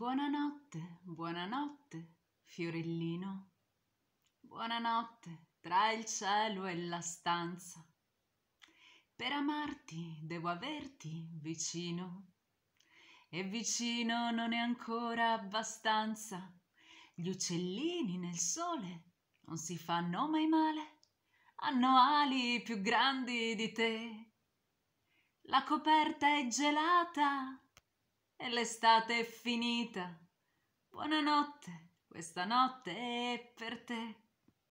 Buonanotte, buonanotte, fiorellino. Buonanotte tra il cielo e la stanza. Per amarti devo averti vicino. E vicino non è ancora abbastanza. Gli uccellini nel sole non si fanno mai male. Hanno ali più grandi di te. La coperta è gelata l'estate è finita. Buonanotte, questa notte è per te.